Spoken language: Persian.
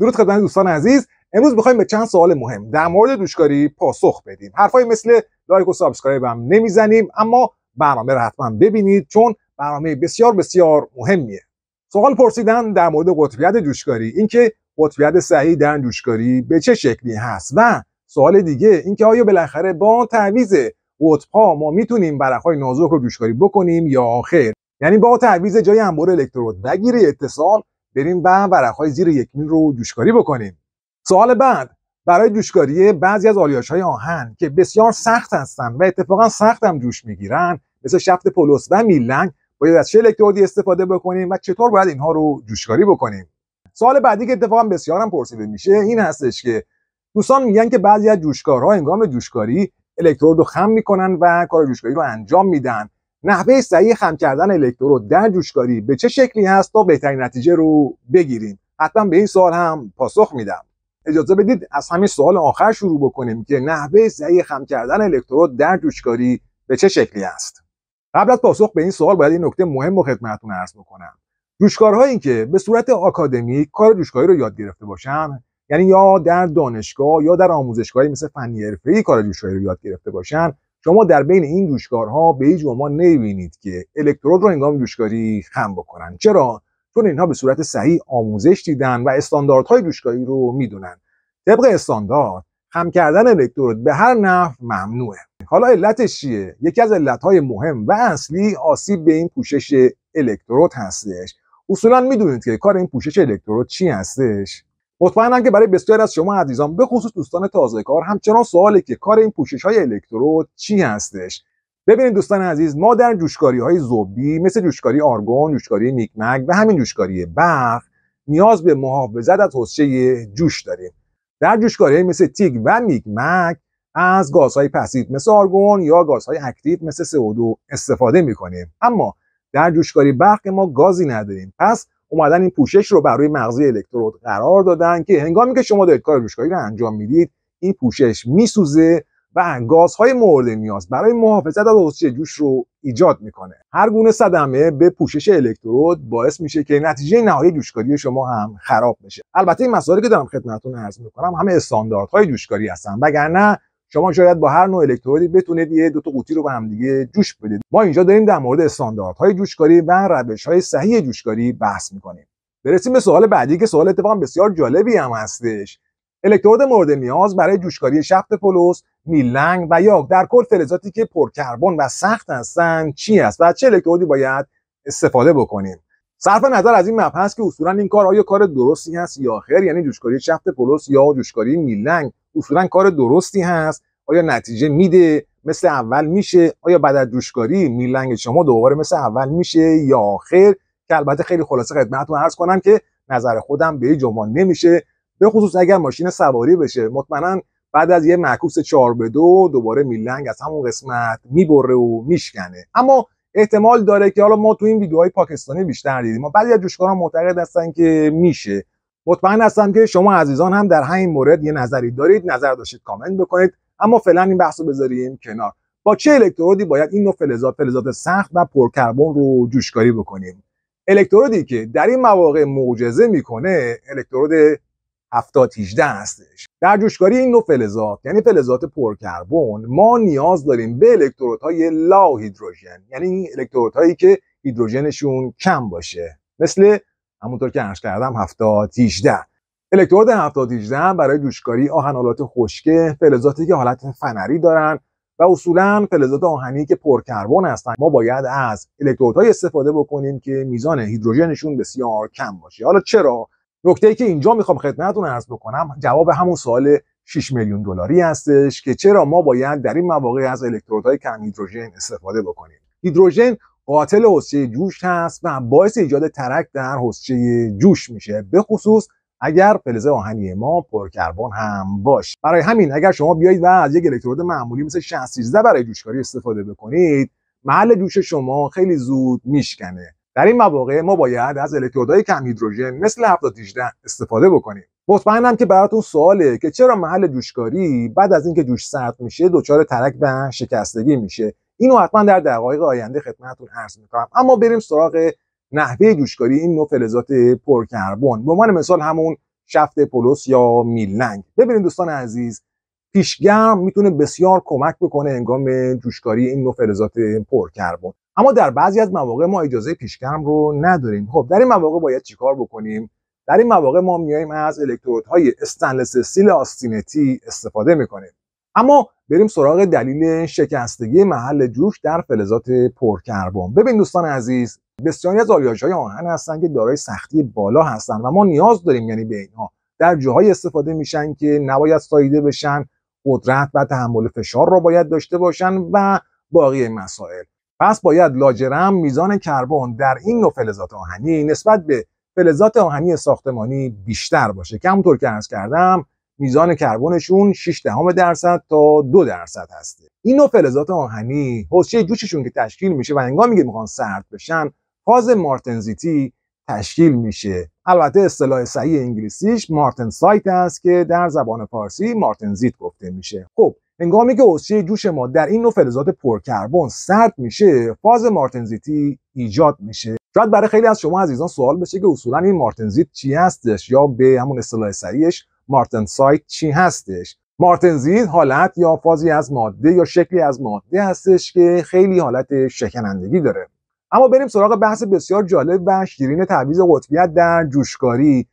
درود خدمت دوستان عزیز امروز میخوایم به چند سوال مهم در مورد دوشکاری پاسخ بدیم حرفای مثل لایک و سابسکرایب هم نمیزنیم اما برنامه رو حتما ببینید چون برنامه بسیار بسیار مهمیه سوال پرسیدن در مورد قطبیت جوشکاری اینکه قطبیت صحیح در جوشکاری به چه شکلی هست و سوال دیگه اینکه آیا بالاخره با تعویض قطبها ما میتونیم برقهای نازک رو جوشکاری بکنیم یا خیر یعنی با تعویض جای انبار الکترود گیری اتصال بریم و ورقهای زیر یک میل رو جوشکاری بکنیم سوال بعد برای جوشکاری بعضی از آلیاش های آهن که بسیار سخت هستند و اتفاقا سخت هم جوش میگیرن مثل شفت پولس و میلنگ باید از چه الکترودی استفاده بکنیم و چطور باید اینها رو جوشکاری بکنیم سوال بعدی که اتفاقا بسیار هم پرسیده میشه این هستش که دوستان میگن که بعضی از جوشکارها هنگام جوشکاری الکترود رو خم میکنن و کار جوشکاری رو انجام میدن نحوه صحیح خم کردن الکترود در جوشکاری به چه شکلی هست تا بهترین نتیجه رو بگیریم حتما به این سوال هم پاسخ میدم اجازه بدید از همین سوال آخر شروع بکنیم که نحوه صحیح خم کردن الکترود در جوشکاری به چه شکلی است قبل از پاسخ به این سوال باید این نکته مهم رو خدمتتون عرض بکنم جوشکارهایی که به صورت آکادمی کار جوشکاری رو یاد گرفته باشن یعنی یا در دانشگاه یا در آموزشگاهی مثل فنی حرفه‌ای کار جوشکاری رو یاد گرفته باشن شما در بین این دوشکارها به هیچ ما نمیبینید که الکترود رو هنگام دوشکاری خم بکنن چرا چون اینها به صورت صحیح آموزش دیدن و استانداردهای دوشکاری رو میدونن طبق استاندارد خم کردن الکترود به هر نحو ممنوعه حالا علتش چیه یکی از علتهای مهم و اصلی آسیب به این پوشش الکترود هستش اصولا میدونید که کار این پوشش الکترود چی هستش مطمئنم که برای بسیاری از شما عزیزان به خصوص دوستان تازه کار همچنان سوالی که کار این پوشش های الکترود چی هستش ببینید دوستان عزیز ما در جوشکاری های زوبی مثل جوشکاری آرگون، جوشکاری میکمک و همین جوشکاری برق نیاز به محافظت از حسچه جوش داریم در جوشکاری های مثل تیگ و میکمک از گازهای پسیو مثل آرگون یا گازهای اکتیو مثل CO2 استفاده میکنیم اما در جوشکاری برق ما گازی نداریم پس اومدن این پوشش رو بر روی مغزی الکترود قرار دادن که هنگامی که شما دارید کار مشکایی رو انجام میدید این پوشش میسوزه و گازهای مورد نیاز برای محافظت از اتریش جوش رو ایجاد میکنه هر گونه صدمه به پوشش الکترود باعث میشه که نتیجه نهایی جوشکاری شما هم خراب بشه البته این مسائلی که دارم خدمتتون عرض میکنم همه استانداردهای جوشکاری هستن وگرنه شما شاید با هر نوع الکترودی بتونید یه دو تا قوطی رو به هم دیگه جوش بدید ما اینجا داریم در مورد استانداردهای جوشکاری و های صحیح جوشکاری بحث می‌کنیم برسیم به سوال بعدی که سوال اتفاقا بسیار جالبی هم هستش الکترود مورد نیاز برای جوشکاری شفت پلوس، میلنگ و یا در کل فلزاتی که پرکربن و سخت هستند چی است و چه الکترودی باید استفاده بکنیم صرف نظر از این مبحث که اصولا این کار آیا کار درستی هست یا خیر یعنی جوشکاری شفت پلوس یا جوشکاری میلنگ اصولا کار درستی هست آیا نتیجه میده مثل اول میشه آیا بعد از جوشکاری میلنگ شما دوباره مثل اول میشه یا آخر که البته خیلی خلاصه خدمتتون عرض کنم که نظر خودم به جوان نمیشه به خصوص اگر ماشین سواری بشه مطمئنا بعد از یه معکوس 4 به دو دوباره میلنگ از همون قسمت میبره و میشکنه اما احتمال داره که حالا ما تو این ویدیوهای پاکستانی بیشتر دیدیم ما بعضی از جوشکاران معتقد هستن که میشه مطمئن هستم که شما عزیزان هم در همین مورد یه نظری دارید نظر داشتید کامنت بکنید اما فعلا این بحث رو بذاریم کنار با چه الکترودی باید این نوع فلزات فلزات سخت و پرکربن رو جوشکاری بکنیم الکترودی که در این مواقع معجزه میکنه الکترود 70 هستش در جوشکاری این نوع فلزات یعنی فلزات پرکربن ما نیاز داریم به الکترودهای لا هیدروژن یعنی الکترودهایی که هیدروژنشون کم باشه مثل همونطور که عرض کردم 70 18 الکترود هفتاد 18 برای جوشکاری آهنالات خشکه فلزاتی که حالت فنری دارن و اصولا فلزات آهنی که پرکربن هستن ما باید از الکترودهای استفاده بکنیم که میزان هیدروژنشون بسیار کم باشه حالا چرا نکته ای که اینجا میخوام خدمتتون عرض بکنم جواب همون سوال 6 میلیون دلاری هستش که چرا ما باید در این مواقع از الکترودهای کم هیدروژن استفاده بکنیم هیدروژن قاتل حسچه جوش هست و باعث ایجاد ترک در حسچه جوش میشه به خصوص اگر پلزه آهنی ما پرکربن هم باشه برای همین اگر شما بیایید و از یک الکترود معمولی مثل 613 برای جوشکاری استفاده بکنید محل جوش شما خیلی زود میشکنه در این مواقع ما باید از الکترودهای کم هیدروژن مثل 718 استفاده بکنیم مطمئنم که براتون سواله که چرا محل جوشکاری بعد از اینکه جوش سرد میشه دچار ترک و شکستگی میشه اینو حتما در دقایق آینده خدمتتون عرض میکنم اما بریم سراغ نحوه جوشکاری این نوع فلزات پرکربن به عنوان مثال همون شفت پولوس یا میلنگ ببینید دوستان عزیز پیشگرم میتونه بسیار کمک بکنه انگام جوشکاری این نوع فلزات پرکربن اما در بعضی از مواقع ما اجازه پیشگرم رو نداریم خب در این مواقع باید چیکار بکنیم در این مواقع ما میایم از الکترودهای استنلس استیل آستینتی استفاده میکنیم اما بریم سراغ دلیل شکستگی محل جوش در فلزات پرکربن ببین دوستان عزیز بسیاری از آلیاژهای های آهن هستند که دارای سختی بالا هستند و ما نیاز داریم یعنی به اینها در جاهای استفاده میشن که نباید ساییده بشن قدرت و تحمل فشار را باید داشته باشن و باقی مسائل پس باید لاجرم میزان کربن در این نوع فلزات آهنی نسبت به فلزات آهنی ساختمانی بیشتر باشه که که عرض کردم میزان کربنشون 6 دهم درصد تا 2 درصد هسته این نوع فلزات آهنی حوزچه جوششون که تشکیل میشه و هنگامی که میخوان سرد بشن فاز مارتنزیتی تشکیل میشه البته اصطلاح صحیح انگلیسیش مارتن سایت است که در زبان فارسی مارتنزیت گفته میشه خب هنگامی که حوزچه جوش ما در این نوع فلزات پرکربن سرد میشه فاز مارتنزیتی ایجاد میشه شاید برای خیلی از شما عزیزان سوال بشه که اصولا این مارتنزیت چی هستش یا به همون اصطلاح صحیحش مارتن سایت چی هستش مارتنزید حالت یا فازی از ماده یا شکلی از ماده هستش که خیلی حالت شکنندگی داره اما بریم سراغ بحث بسیار جالب و شیرین تعویض قطبیت در جوشکاری